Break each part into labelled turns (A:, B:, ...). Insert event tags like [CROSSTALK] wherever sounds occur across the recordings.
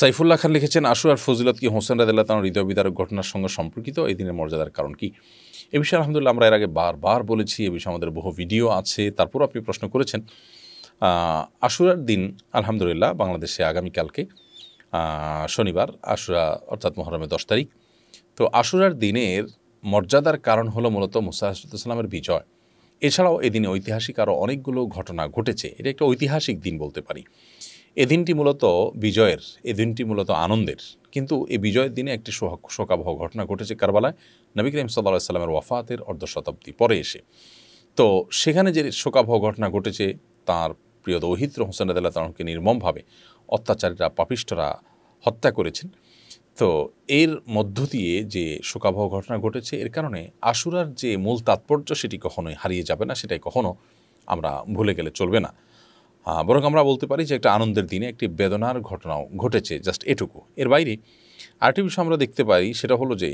A: সাইফুল্লাহ খান লিখেছেন আশু আর ফজিলত কি হোসেন রাদিল্লা তার হৃদয় বিদারক ঘটনার সঙ্গে সম্পর্কিত এই দিনের মর্যাদার কারণ কি এ বিষয়ে আলহামদুলিল্লাহ আমরা এর আগে বারবার বলেছি এ বিষয়ে আমাদের বহু ভিডিও আছে তারপর আপনি প্রশ্ন করেছেন আশুরার দিন আলহামদুলিল্লাহ বাংলাদেশে আগামীকালকে শনিবার আশুরা অর্থাৎ মহরমের দশ তারিখ তো আশুরার দিনের মর্যাদার কারণ হলো মূলত মুসা বিজয় এছাড়াও এদিনে ঐতিহাসিক আরও অনেকগুলো ঘটনা ঘটেছে এটা একটা ঐতিহাসিক দিন বলতে পারি এ দিনটি মূলত বিজয়ের এ দিনটি মূলত আনন্দের কিন্তু এই বিজয়ের দিনে একটি শোকাবহ ঘটনা ঘটেছে কারবালায় নবী করিম সাল্লা সাল্লামের ওয়াফাতের অর্ধশতাব্দী পরে এসে তো সেখানে যে শোকাবহ ঘটনা ঘটেছে তার প্রিয় দৌহিত্র হোসেন আদাল্লাহ তালকে নির্মমভাবে অত্যাচারীরা পাপিষ্টরা হত্যা করেছেন তো এর মধ্য দিয়ে যে শোকাবহ ঘটনা ঘটেছে এর কারণে আশুরার যে মূল তাৎপর্য সেটি কখনোই হারিয়ে যাবে না সেটাই কখনো আমরা ভুলে গেলে চলবে না বরং আমরা বলতে পারি যে একটা আনন্দের দিনে একটি বেদনার ঘটনাও ঘটেছে জাস্ট এটুকু এর বাইরে আরেকটি বিষয় আমরা দেখতে পারি সেটা হলো যে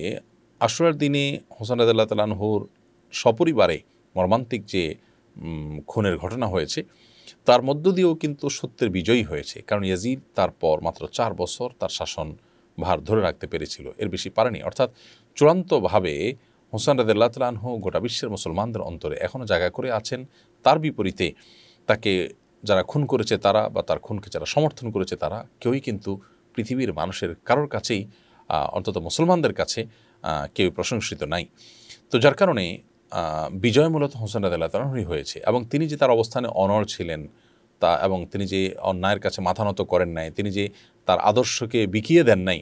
A: আশ্রয়ের দিনে হোসেন রাজাল্লাহ তালানহর সপরিবারে মর্মান্তিক যে খুনের ঘটনা হয়েছে তার মধ্য দিয়েও কিন্তু সত্যের বিজয়ী হয়েছে কারণ ইয়াজিদ তারপর মাত্র চার বছর তার শাসন ভার ধরে রাখতে পেরেছিল এর বেশি পারেনি অর্থাৎ চূড়ান্তভাবে হোসেন রাজাল্লাহ তালানহ গোটা বিশ্বের মুসলমানদের অন্তরে এখনও জায়গা করে আছেন তার বিপরীতে তাকে যারা খুন করেছে তারা বা তার খুনকে যারা সমর্থন করেছে তারা কেউই কিন্তু পৃথিবীর মানুষের কারোর কাছেই অন্তত মুসলমানদের কাছে কেউ প্রশংসিত নাই তো যার কারণে বিজয় মূলত হোসেন রাদাল্লাহরই হয়েছে এবং তিনি যে তার অবস্থানে অনর ছিলেন তা এবং তিনি যে অন্যায়ের কাছে মাথা নত করেন নাই তিনি যে তার আদর্শকে বিকিয়ে দেন নাই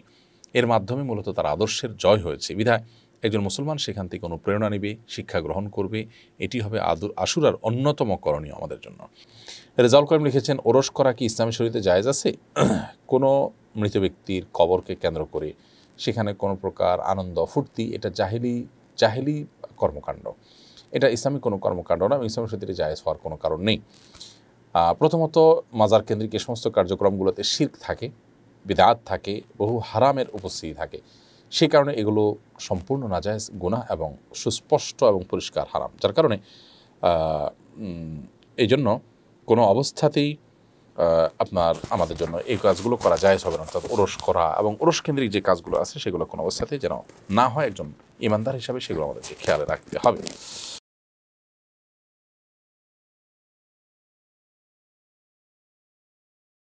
A: এর মাধ্যমে মূলত তার আদর্শের জয় হয়েছে বিধায় একজন মুসলমান সেখান থেকে কোনো প্রেরণা নেবে শিক্ষা গ্রহণ করবে এটি হবে আদুর আশুরার অন্যতম করণীয় আমাদের জন্য রেজাউল করিম লিখেছেন ওরস করা কি ইসলামী শরীরে জায়েজ আছে [CLEARS THROAT] কোনো মৃত ব্যক্তির কবরকে কেন্দ্র করে সেখানে কোনো প্রকার আনন্দ ফুর্তি এটা জাহেলি জাহেলি কর্মকাণ্ড এটা ইসলামিক কোনো কর্মকাণ্ড না ইসলামী শরীরে জায়েজ হওয়ার কোনো কারণ নেই প্রথমত মাজার কেন্দ্রিক এ সমস্ত কার্যক্রমগুলোতে শির্ক থাকে বিদাত থাকে বহু হারামের উপস্থিতি থাকে সেই কারণে এগুলো সম্পূর্ণ নাজায়জ গুণা এবং সুস্পষ্ট এবং পরিষ্কার হারাম যার কারণে এই জন্য কোনো অবস্থাতেই আপনার আমাদের জন্য এই কাজগুলো করা যায় হবে না অর্থাৎ ওরস করা এবং ওরস কেন্দ্রিক যে কাজগুলো আছে সেগুলো কোনো অবস্থাতেই যেন না হয় একজন ইমানদার হিসাবে সেগুলো আমাদেরকে খেয়ালে রাখতে হবে